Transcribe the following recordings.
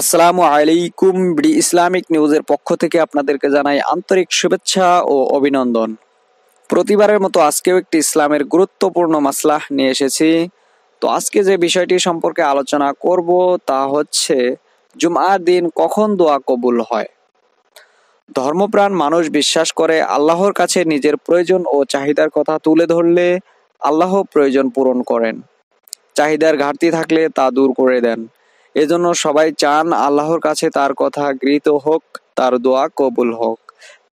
আসসালামু আলাইকুম D Islamic নিউজের পক্ষ থেকে আপনাদেরকে জানাই আন্তরিক শুভেচ্ছা ও অভিনন্দন প্রতিবারের মতো আজকেও একটি ইসলামের গুরুত্বপূর্ণ মাসলাহ নিয়ে এসেছি তো আজকে যে বিষয়টি সম্পর্কে আলোচনা করব তা হচ্ছে জুমার দিন কখন দোয়া কবুল হয় ধর্মপ্রাণ মানুষ বিশ্বাস করে আল্লাহর কাছে নিজের প্রয়োজন ও চাহিদার কথা তুলে ধরলে আল্লাহ প্রয়োজন পূরণ করেন চাহিদার ঘাটতি থাকলে তা দূর করে দেন এজন্য সবাই চান আল্লাহর কাছে তার কথা গৃহীত হোক তার দোয়া কবুল হোক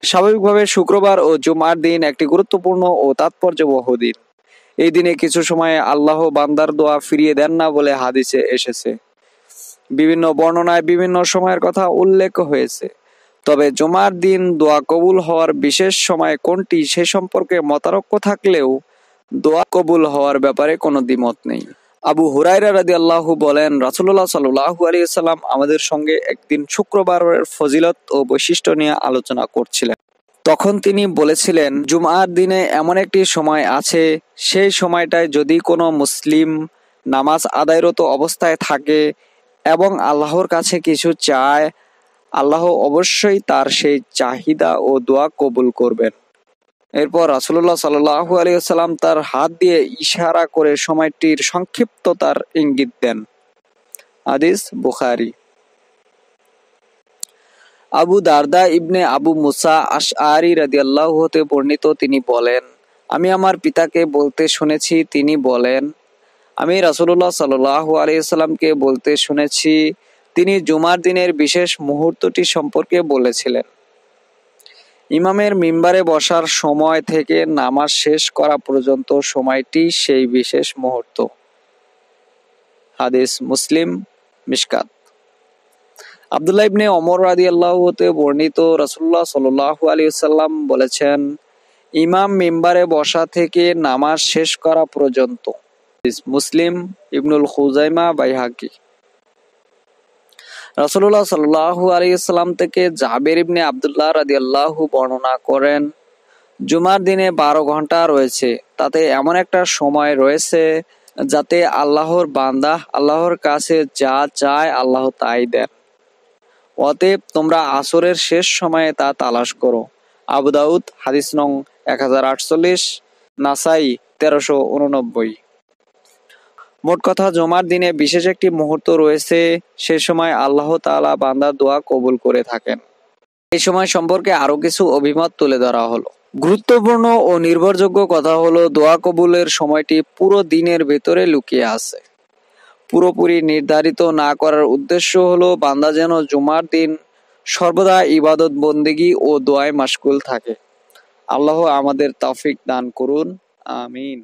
স্বাভাবিকভাবে শুক্রবার ও জুমার দিন একটি গুরুত্বপূর্ণ ও তাৎপর্যবহ দিন এই দিনে কিছু সময়ে আল্লাহ বান্দার দোয়া ফিরিয়ে দেন না বলে হাদিসে এসেছে বিভিন্ন বর্ণনায় বিভিন্ন সময়ের কথা উল্লেখ হয়েছে তবে জুমার দিন দোয়া কবুল হওয়ার বিশেষ সময় কোনটি সে সম্পর্কে মতারক্য থাকলেও দোয়া কবুল হওয়ার ব্যাপারে কোনো দ্বিমত নেই আবু হুরাইরা রাদি আল্লাহ বলেন রাসুল্লাহ সাল্লাহ সাল্লাম আমাদের সঙ্গে একদিন শুক্রবারের ফজিলত ও বৈশিষ্ট্য নিয়ে আলোচনা করছিলেন তখন তিনি বলেছিলেন জুমার দিনে এমন একটি সময় আছে সেই সময়টায় যদি কোনো মুসলিম নামাজ আদায়রত অবস্থায় থাকে এবং আল্লাহর কাছে কিছু চায় আল্লাহ অবশ্যই তার সেই চাহিদা ও দোয়া কবুল করবেন এরপর রাসুল্লাহ সাল্লু আলিয়াল্লাম তার হাত দিয়ে ইশারা করে সময়টির সংক্ষিপ্ততার ইঙ্গিত দেন আদিস বুখারি আবু দারদা ইবনে আবু মুসা আস আরি রাদিয়াল্লাহ হতে বর্ণিত তিনি বলেন আমি আমার পিতাকে বলতে শুনেছি তিনি বলেন আমি রাসুল্লাহ সাল্লাহ আলিয়াল্লামকে বলতে শুনেছি তিনি জুমার দিনের বিশেষ মুহূর্তটি সম্পর্কে বলেছিলেন ইমামের মিম্বারে বসার সময় থেকে নামাজ শেষ করা পর্যন্ত সময়টি সেই বিশেষ মুহূর্ত হাদিস মুসলিম মিসকাত আবদুল্লাহ ইবনে অমর রাদি আল্লাহতে বর্ণিত রসুল্লাহ সাল আলী সাল্লাম বলেছেন ইমাম মিম্বারে বসা থেকে নামাজ শেষ করা পর্যন্ত মুসলিম ইবনুল খুজাইমা বাইহাকি রাসুল্লাহ সাল্লাহু আলাইসাল্লাম থেকে জাবির ইবনে আবদুল্লাহ রাজি আল্লাহু বর্ণনা করেন জুমার দিনে বারো ঘন্টা রয়েছে তাতে এমন একটা সময় রয়েছে যাতে আল্লাহর বান্দা আল্লাহর কাছে যা চায় আল্লাহ তাই দেন অতএব তোমরা আসরের শেষ সময়ে তা তালাশ করো আবুদাউদ হাদিস নং এক হাজার আটচল্লিশ নাসাই তেরোশো উননব্বই মোট কথা জমার দিনে বিশেষ একটি মুহূর্ত রয়েছে সে সময় আল্লাহ তালা বান্দার দোয়া কবুল করে থাকেন এই সময় সম্পর্কে আরো কিছু অভিমত তুলে ধরা হলো গুরুত্বপূর্ণ ও নির্ভরযোগ্য কথা হলো দোয়া কবুলের সময়টি পুরো দিনের ভেতরে লুকিয়ে আছে পুরোপুরি নির্ধারিত না করার উদ্দেশ্য হলো বান্দা যেন জুমার দিন সর্বদা ইবাদত বন্দিগি ও দোয়ায় মাসকুল থাকে আল্লাহ আমাদের তফিক দান করুন আমিন